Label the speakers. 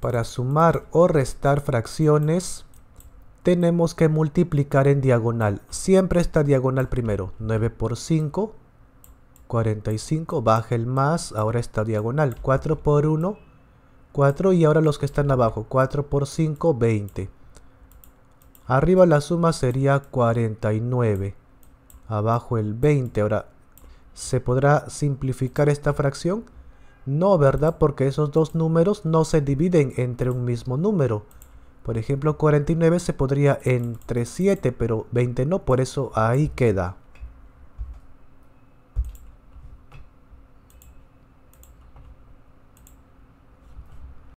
Speaker 1: Para sumar o restar fracciones, tenemos que multiplicar en diagonal. Siempre esta diagonal primero. 9 por 5, 45. Baja el más, ahora está diagonal. 4 por 1, 4. Y ahora los que están abajo. 4 por 5, 20. Arriba la suma sería 49. Abajo el 20. Ahora, ¿se podrá simplificar esta fracción? No, ¿verdad? Porque esos dos números no se dividen entre un mismo número. Por ejemplo, 49 se podría entre 7, pero 20 no, por eso ahí queda.